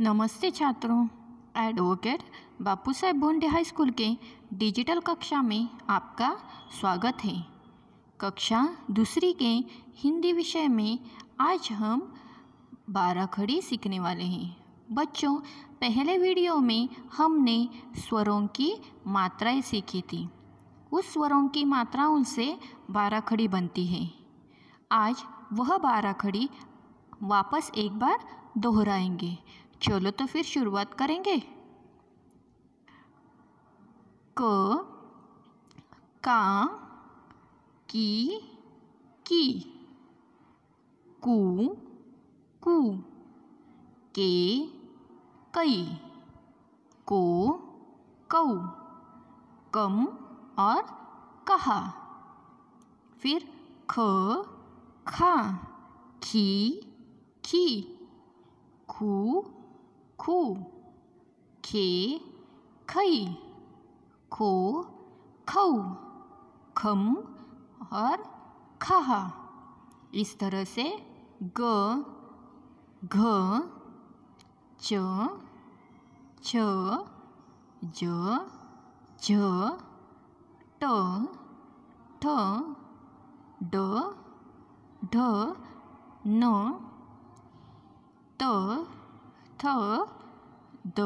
नमस्ते छात्रों advocate Bapu Saheb Bhonde high school के डिजिटल कक्षा में आपका स्वागत है कक्षा दूसरी के हिंदी विषय में आज हम बारह खड़ी सीखने वाले हैं बच्चों पहले वीडियो में हमने स्वरों की मात्राएं सीखी थी उस स्वरों की मात्राओं से बारह खड़ी बनती है आज वह बारह खड़ी वापस एक बार दोहराएंगे चलो तो फिर शुरुआत करेंगे क का की की कु कु के कई को कौ कम और कहा फिर ख खा खी खी खू खू खे खई खो खऊ खम और खहा इस तरह से ग घ च छ ज झ ट ठ ड ढ न त थ द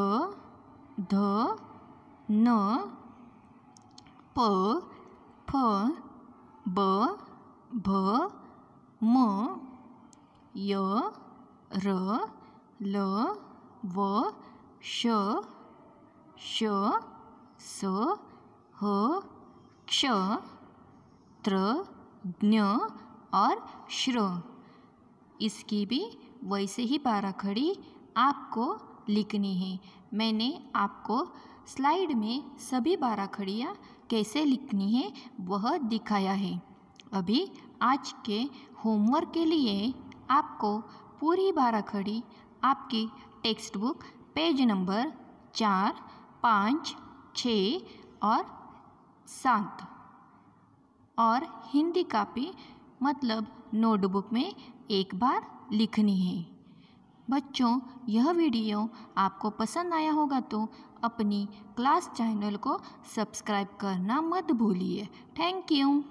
ध न प फ ब भ म य र ल व श श स ह क्ष त्र ज्ञ और श्र इसकी भी वैसे ही बारह खड़ी आपको लिखनी है मैंने आपको स्लाइड में सभी बारह खड़ियाँ कैसे लिखनी है वह दिखाया है अभी आज के होमवर्क के लिए आपको पूरी बारह खड़ी आपकी टेक्स्ट बुक पेज नंबर चार पाँच छ और सात और हिंदी कापी मतलब नोटबुक में एक बार लिखनी है बच्चों यह वीडियो आपको पसंद आया होगा तो अपनी क्लास चैनल को सब्सक्राइब करना मत भूलिए थैंक यू